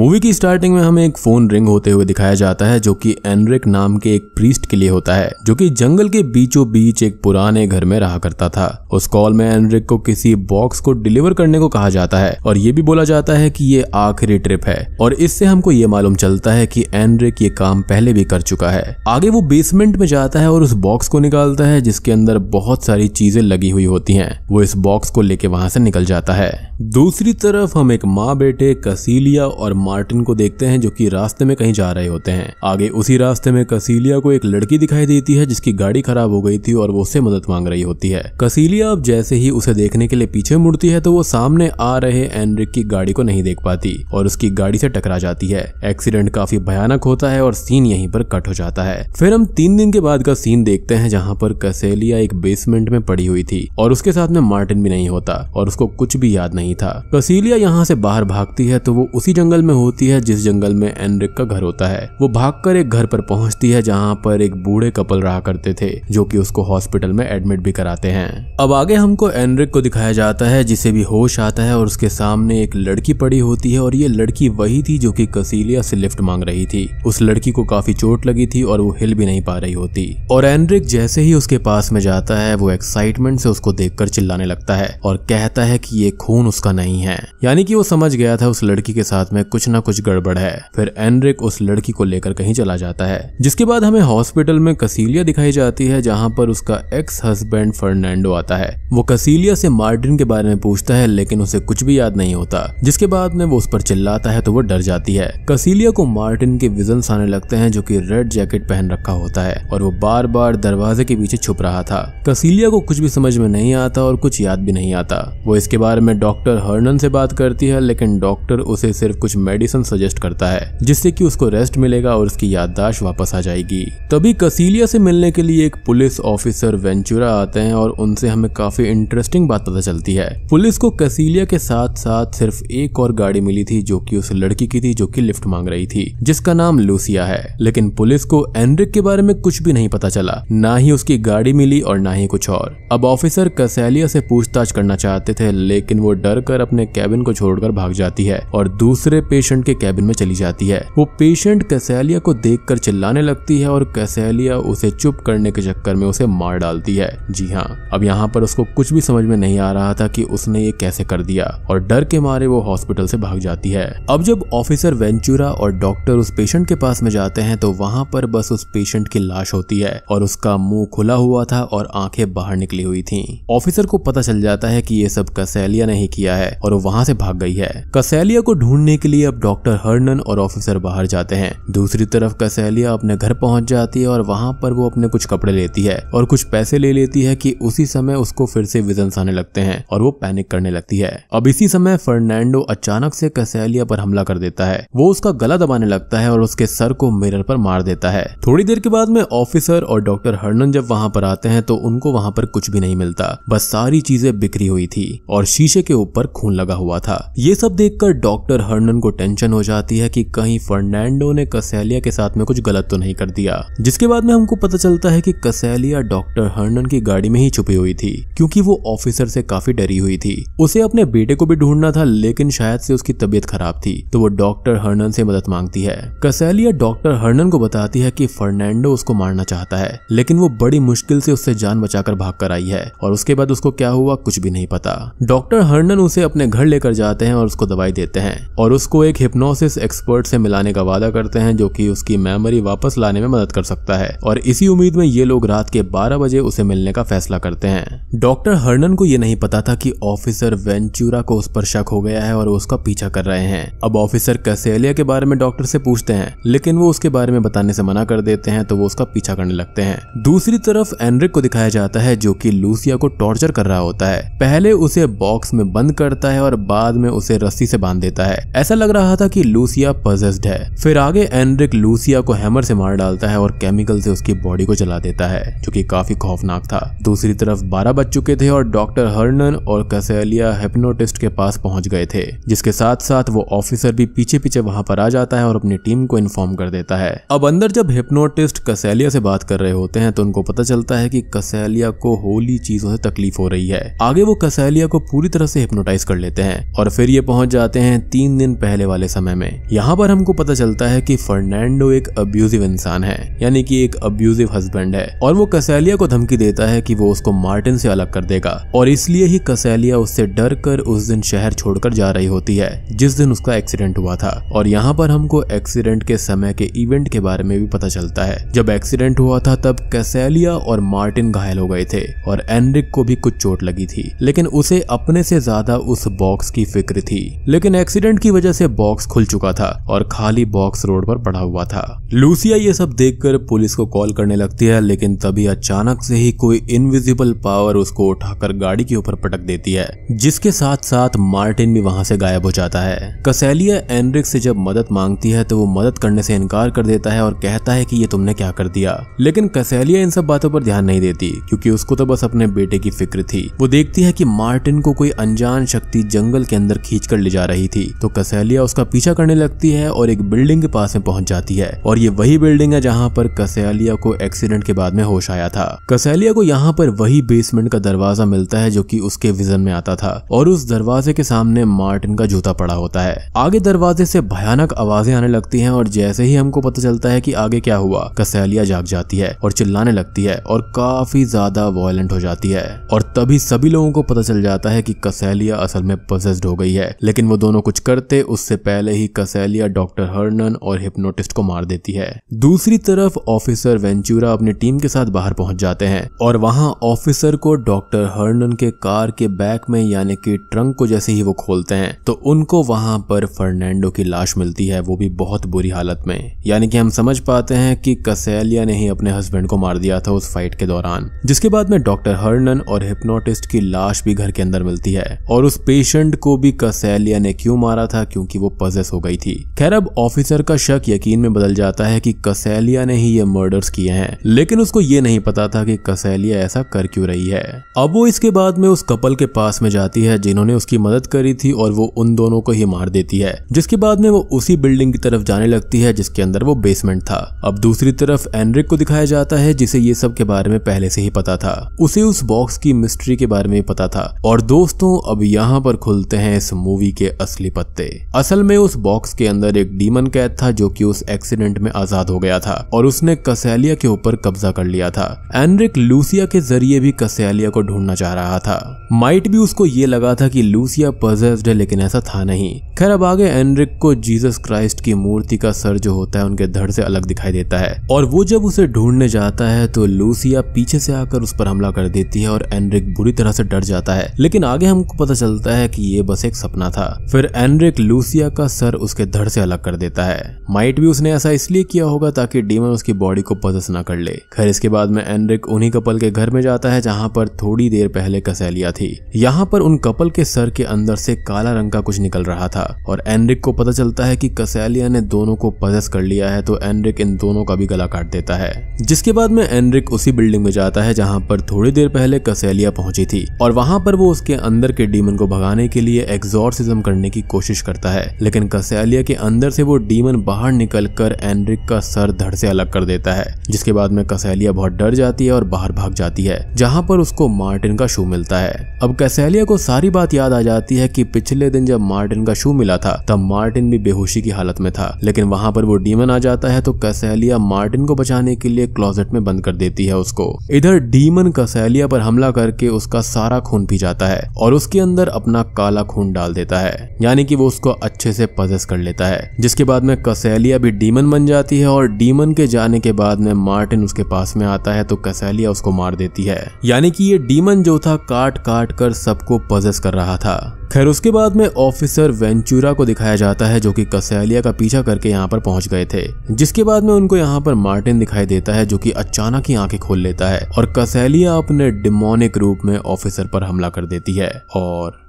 movie की starting में हमें एक फोन रिंग होते हुए दिखाया जाता है जो कि एनरिक नाम के एक प्रीस्ट के लिए होता है जो कि जंगल के बीचों बीच एक पुराने घर में रहा करता था उस कॉल में एनरिक को किसी बॉक्स को डिलीवर करने को कहा जाता है और ये भी बोला जाता है की ये आखिरी ट्रिप है और इससे हमको ये मालूम चलता है की एनरिक ये काम पहले भी कर चुका है आगे वो बेसमेंट में जाता है और उस बॉक्स को निकालता है जिसके अंदर बहुत सारी चीजें लगी हुई होती हैं वो इस बॉक्स को लेके वहां से निकल जाता है दूसरी तरफ हम एक माँ बेटे कसीलिया और मार्टिन को देखते हैं जो कि रास्ते में कहीं जा रहे होते हैं आगे उसी रास्ते में कसीलिया को एक लड़की दिखाई देती है जिसकी गाड़ी खराब हो गई थी और वो उससे मदद मांग रही होती है कसीलिया अब जैसे ही उसे देखने के लिए पीछे मुड़ती है तो वो सामने आ रहे एनरिक की गाड़ी को नहीं देख पाती और उसकी गाड़ी से टकरा जाती है एक्सीडेंट काफी भयानक होता है और सीन यहीं पर कट हो जाता है फिर हम तीन दिन के बाद का सीन देखते हैं जहाँ पर कसेलिया एक बेसमेंट में पड़ी हुई थी और उसके साथ में मार्टिन भी नहीं होता और उसको कुछ भी याद नहीं था कसीलिया यहाँ से बाहर भागती है तो वो उसी जंगल में होती है जिस जंगल में एनरिक का घर होता है वो भागकर एक घर पर पहुंचती है जहां पर एक बूढ़े कपल रहा करते थे जो कि उसको हॉस्पिटल में एडमिट भी कराते हैं अब आगे हमको एनरिक को दिखाया जाता है जिसे भी होश आता है और उसके सामने एक लड़की पड़ी होती है और ये लड़की वही थी जो कि कसीलिया से लिफ्ट मांग रही थी उस लड़की को काफी चोट लगी थी और वो हिल भी नहीं पा रही होती और एनरिक जैसे ही उसके पास में जाता है वो एक्साइटमेंट से उसको देखकर चिल्लाने लगता है और कहता है कि ये खून उसका नहीं है यानी कि वो समझ गया था उस लड़की के साथ में कुछ कुछ ना कुछ गड़बड़ है फिर एनरिक उस लड़की को लेकर कहीं चला जाता है जिसके बाद हमें हॉस्पिटल में कसीलिया दिखाई जाती है जहाँ पर उसका एक्स हस्बैंड फर्नांडो आता है वो कसीलिया से मार्टिन के बारे में पूछता है लेकिन उसे कुछ भी याद नहीं होता जिसके बाद में वो उस पर चिल्लाता है तो वो डर जाती है कसीलिया को मार्टिन के विजन आने लगते हैं जो की रेड जैकेट पहन रखा होता है और वो बार बार दरवाजे के पीछे छुप रहा था कसीलिया को कुछ भी समझ में नहीं आता और कुछ याद भी नहीं आता वो इसके बारे में डॉक्टर हर्नन से बात करती है लेकिन डॉक्टर उसे सिर्फ कुछ मेडिसिन मेडिसिन सजेस्ट करता है जिससे कि उसको रेस्ट मिलेगा और उसकी याददाश्त वापस आ जाएगी तभी कसीलिया से मिलने के लिए एक पुलिस ऑफिसर वेंचुरा आते हैं और उनसे हमें काफी इंटरेस्टिंग बात पता चलती है पुलिस को कसीलिया के साथ साथ सिर्फ एक और गाड़ी मिली थी जो की उस लड़की की थी जो की लिफ्ट मांग रही थी जिसका नाम लूसिया है लेकिन पुलिस को एनरिक के बारे में कुछ भी नहीं पता चला ना ही उसकी गाड़ी मिली और ना ही कुछ और अब ऑफिसर कसेलिया से पूछताछ करना चाहते थे लेकिन वो डर कर अपने कैबिन को छोड़कर भाग जाती है और दूसरे पेश पेशेंट के कैबिन में चली जाती है वो पेशेंट कैसेलिया को देख चिल्लाने लगती है और कैसेलिया उसे चुप करने के चक्कर में उसे मार डालती है जी हाँ अब यहाँ पर उसको कुछ भी समझ में नहीं आ रहा था कि उसने ये कैसे कर दिया और डर के मारे वो हॉस्पिटल से भाग जाती है अब जब ऑफिसर वेंचुरा और डॉक्टर उस पेशेंट के पास में जाते हैं तो वहां पर बस उस पेशेंट की लाश होती है और उसका मुंह खुला हुआ था और आंखें बाहर निकली हुई थी ऑफिसर को पता चल जाता है कि ये सब कसैलिया ने ही किया है और वो वहां से भाग गई है कसैलिया को ढूंढने के लिए अब जब डॉक्टर हर्नन और ऑफिसर बाहर जाते हैं दूसरी तरफ कसैलिया अपने घर पहुंच जाती है और वहां पर वो अपने कुछ कपड़े लेती है और कुछ पैसे ले लेती है कि उसी समय उसको फिर से विजन आने लगते हैं और वो पैनिक करने लगती है अब इसी समय फर्नैंडो अचानक से कसैलिया पर हमला कर देता है वो उसका गला दबाने लगता है और उसके सर को मिरर पर मार देता है थोड़ी देर के बाद में ऑफिसर और डॉक्टर हर्नन जब वहां पर आते हैं तो उनको वहां पर कुछ भी नहीं मिलता बस सारी चीजें बिखरी हुई थी और शीशे के ऊपर खून लगा हुआ था ये सब देखकर डॉक्टर हर्नन को टेंशन टेंशन हो जाती है कि कहीं फर्नैंडो ने कसेलिया के साथ में कुछ गलत तो नहीं कर दिया जिसके बाद में हमको पता चलता है कि कसेलिया डॉक्टर हर्नन की गाड़ी में ही छुपी हुई थी क्योंकि वो ऑफिसर से काफी डरी हुई थी उसे अपने बेटे को भी ढूंढना था लेकिन शायद से उसकी तबीयत खराब थी तो वो डॉक्टर हर्नन से मदद मांगती है कसेलिया डॉक्टर हर्नन को बताती है की फर्नैंडो उसको मारना चाहता है लेकिन वो बड़ी मुश्किल से उससे जान बचाकर भाग कर आई है और उसके बाद उसको क्या हुआ कुछ भी नहीं पता डॉक्टर हर्नन उसे अपने घर लेकर जाते हैं और उसको दवाई देते हैं और उसको एक एक हिप्नोसिस एक्सपर्ट से मिलाने का वादा करते हैं जो कि उसकी मेमोरी वापस लाने में मदद कर सकता है और इसी उम्मीद में ये लोग रात के 12 बजे उसे मिलने का फैसला करते हैं डॉक्टर हर्नन को ये नहीं पता था कि ऑफिसर वेंचुरा को उस पर शक हो गया है और उसका पीछा कर रहे हैं अब ऑफिसर कैसेलिया के बारे में डॉक्टर से पूछते हैं लेकिन वो उसके बारे में बताने से मना कर देते हैं तो वो उसका पीछा करने लगते हैं दूसरी तरफ एनरिक को दिखाया जाता है जो की लूसिया को टॉर्चर कर रहा होता है पहले उसे बॉक्स में बंद करता है और बाद में उसे रस्सी से बांध देता है ऐसा लग रहा था कि लूसिया पजेस्ड है फिर आगे एनरिक लूसिया को हैमर से मार डालता है और केमिकल से उसकी बॉडी को चला देता है जो कि काफी खौफनाक था दूसरी तरफ बारह बज चुके थे और डॉक्टर हर्नन और कसेलिया हेपनोटिस्ट के पास पहुंच गए थे जिसके साथ साथ वो ऑफिसर भी पीछे पीछे वहां पर आ जाता है और अपनी टीम को इन्फॉर्म कर देता है अब अंदर जब हेप्नोटिस्ट कसेलिया से बात कर रहे होते हैं तो उनको पता चलता है कि कसेलिया को होली चीजों से तकलीफ हो रही है आगे वो कसेलिया को पूरी तरह से हिप्नोटाइज कर लेते हैं और फिर ये पहुंच जाते हैं तीन दिन पहले वाले समय में यहाँ पर हमको पता चलता है कि फर्नांडो एक अब्यूजिव इंसान है यानी कि एक अब्यूजिव हस्बैंड है और वो कसैलिया को धमकी देता है कि वो उसको मार्टिन से अलग कर देगा और इसलिए ही कसैलिया उससे डर कर उस दिन शहर छोड़कर जा रही होती है जिस दिन उसका एक्सीडेंट हुआ था और यहाँ पर हमको एक्सीडेंट के समय के इवेंट के बारे में भी पता चलता है जब एक्सीडेंट हुआ था तब कैसेलिया और मार्टिन घायल हो गए थे और एनरिक को भी कुछ चोट लगी थी लेकिन उसे अपने से ज्यादा उस बॉक्स की फिक्र थी लेकिन एक्सीडेंट की वजह से बॉक्स खुल चुका था और खाली बॉक्स रोड पर पड़ा हुआ था लूसिया ये सब देखकर पुलिस को कॉल करने लगती है लेकिन तभी अचानक से ही कोई इनविजिबल पावर उसको उठाकर गाड़ी के ऊपर पटक देती है जिसके साथ साथ मार्टिन भी वहां से गायब हो जाता है कसेलिया एनरिक से जब मदद मांगती है तो वो मदद करने से इनकार कर देता है और कहता है कि ये तुमने क्या कर दिया लेकिन कसेलिया इन सब बातों पर ध्यान नहीं देती क्योंकि उसको तो बस अपने बेटे की फिक्र थी वो देखती है कि मार्टिन को कोई अनजान शक्ति जंगल के अंदर खींच कर ले जा रही थी तो कसेलिया उसका पीछा करने लगती है और एक बिल्डिंग के पास में पहुंच जाती है और ये वही बिल्डिंग है जहाँ पर कसैलिया को एक्सीडेंट के बाद में होश आया था कसैलिया को यहाँ पर वही बेसमेंट का दरवाजा मिलता है जो की उसके विजन में आता था और उस दरवाजे के सामने मार्टिन का जूता पड़ा होता है आगे दरवाजे से भयानक आवाजें आने लगती है और जैसे ही हमको पता चलता है की आगे क्या हुआ कसैलिया जाग जाती है और चिल्लाने लगती है और काफी ज्यादा वायलेंट हो जाती है और तभी सभी लोगों को पता चल जाता है कि कसैलिया असल में पोजेस्ड हो गई है लेकिन वो दोनों कुछ करते उससे से पहले ही कसैलिया डॉक्टर हर्नन और हिप्नोटिस्ट को मार देती है दूसरी तरफ ऑफिसर वेंचूरा अपनी टीम के साथ बाहर पहुंच जाते हैं और वहां ऑफिसर को डॉक्टर हर्नन के कार के बैक में यानी कि ट्रंक को जैसे ही वो खोलते हैं तो उनको वहां पर फर्नैंडो की लाश मिलती है वो भी बहुत बुरी हालत में यानी कि हम समझ पाते हैं कि कसेलिया ने ही अपने हस्बैंड को मार दिया था उस फाइट के दौरान जिसके बाद में डॉक्टर हर्नन और हिप्नोटिस्ट की लाश भी घर के अंदर मिलती है और उस पेशेंट को भी कसेलिया ने क्यों मारा था क्योंकि वो वो पजेस हो गई थी खैर अब ऑफिसर का शक यकीन में बदल जाता है कि कसैलिया ने ही ये मर्डर्स किए हैं लेकिन उसको ये नहीं पता था कि कसैलिया ऐसा कर क्यों रही है अब वो इसके बाद में उस कपल के पास में जाती है जिन्होंने उसकी मदद करी थी और वो उन दोनों को ही मार देती है जिसके बाद में वो उसी बिल्डिंग की तरफ जाने लगती है जिसके अंदर वो बेसमेंट था अब दूसरी तरफ एनरिक को दिखाया जाता है जिसे ये सब के बारे में पहले से ही पता था उसे उस बॉक्स की मिस्ट्री के बारे में पता था और दोस्तों अब यहाँ पर खुलते हैं इस मूवी के असली पत्ते असल असल में उस बॉक्स के अंदर एक डीमन कैद था जो कि उस एक्सीडेंट में आजाद हो गया था और उसने कसेलिया के ऊपर कब्जा कर लिया था एनरिक लूसिया के जरिए भी कसेलिया को ढूंढना चाह रहा था माइट भी उसको ये लगा था कि लूसिया पजेस्ड है लेकिन ऐसा था नहीं खैर अब आगे एनरिक को जीसस क्राइस्ट की मूर्ति का सर जो होता है उनके धड़ से अलग दिखाई देता है और वो जब उसे ढूंढने जाता है तो लूसिया पीछे से आकर उस पर हमला कर देती है और एनरिक बुरी तरह से डर जाता है लेकिन आगे हमको पता चलता है कि ये बस एक सपना था फिर एनरिक लूसिया आलिया का सर उसके धड़ से अलग कर देता है माइट भी उसने ऐसा इसलिए किया होगा ताकि डीमन उसकी बॉडी को पजस न कर ले खैर इसके बाद में एनरिक उन्हीं कपल के घर में जाता है जहाँ पर थोड़ी देर पहले कसैलिया थी यहाँ पर उन कपल के सर के अंदर से काला रंग का कुछ निकल रहा था और एनरिक को पता चलता है की कसैलिया ने दोनों को पजस कर लिया है तो एनरिक इन दोनों का भी गला काट देता है जिसके बाद में एनरिक उसी बिल्डिंग में जाता है जहाँ पर थोड़ी देर पहले कसैलिया पहुंची थी और वहां पर वो उसके अंदर के डीमन को भगाने के लिए एग्जॉर्सिज्म करने की कोशिश करता है है लेकिन कसेलिया के अंदर से वो डीमन बाहर निकल कर एनरिक का सर धड़ से अलग कर देता है जिसके बाद में कसेलिया बहुत डर जाती है और बाहर भाग जाती है जहाँ पर उसको मार्टिन का शू मिलता है अब कसेलिया को सारी बात याद आ जाती है की पिछले दिन जब मार्टिन का शू मिला था तब मार्टिन भी बेहोशी की हालत में था लेकिन वहाँ पर वो डीमन आ जाता है तो कसेलिया मार्टिन को बचाने के लिए क्लोजेट में बंद कर देती है उसको इधर डीमन कसेलिया पर हमला करके उसका सारा खून पी जाता है और उसके अंदर अपना काला खून डाल देता है यानी कि वो उसको अच्छे से पजेस कर लेता है जिसके बाद में कसैलिया भी डीमन बन जाती है और डीमन के जाने के बाद में मार्टिन उसके पास में आता है तो कसैलिया उसको मार देती है यानी कि ये डीमन जो था काट काट कर सबको पजेस कर रहा था खैर उसके बाद में ऑफिसर वेंचुरा को दिखाया जाता है जो कि कसैलिया का पीछा करके यहाँ पर पहुंच गए थे जिसके बाद में उनको यहाँ पर मार्टिन दिखाई देता है जो कि अचानक ही आंखें खोल लेता है और कसैलिया अपने डिमोनिक रूप में ऑफिसर पर हमला कर देती है और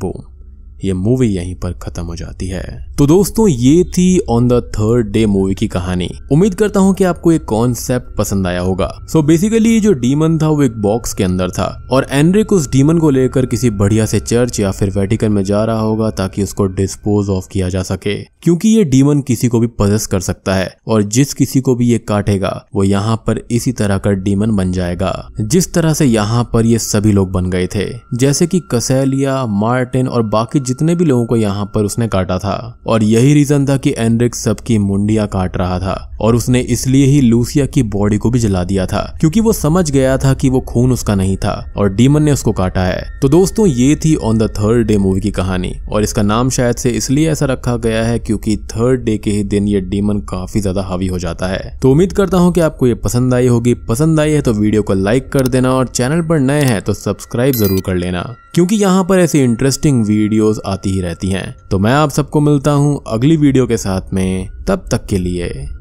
बूम ये मूवी यहीं पर खत्म हो जाती है तो दोस्तों ये थी On the Third Day movie की कहानी उम्मीद करता हूँ कि आपको ये कॉन्सेप्ट पसंद आया होगा सो so बेसिकली ये जो डीमन था वो एक बॉक्स के अंदर था और एनरिक उस डीमन को लेकर किसी बढ़िया से चर्च या फिर वेटिकन में जा रहा होगा ताकि उसको डिस्पोज ऑफ किया जा सके क्योंकि ये डीमन किसी को भी पजस कर सकता है और जिस किसी को भी ये काटेगा वो यहाँ पर इसी तरह का डीमन बन जाएगा जिस तरह से यहाँ पर ये सभी लोग बन गए थे जैसे की कसेलिया मार्टिन और बाकी जितने भी लोगों को यहाँ पर उसने काटा था और यही रीजन था कि एनरिक सबकी मुंडिया काट रहा था और उसने इसलिए ही लूसिया की बॉडी को भी जला दिया था क्योंकि वो समझ गया था कि वो खून उसका नहीं था और डीमन ने उसको काटा है तो दोस्तों ये थी On the Third Day movie की कहानी और इसका नाम शायद से इसलिए ऐसा रखा गया है क्योंकि थर्ड डे के ही दिन ये डीमन काफी ज्यादा हावी हो जाता है तो उम्मीद करता हूँ कि आपको ये पसंद आई होगी पसंद आई है तो वीडियो को लाइक कर देना और चैनल पर नए हैं तो सब्सक्राइब जरूर कर लेना क्योंकि यहाँ पर ऐसे इंटरेस्टिंग वीडियो वीडियोस आती ही रहती हैं तो मैं आप सबको मिलता हूँ अगली वीडियो के साथ में तब तक के लिए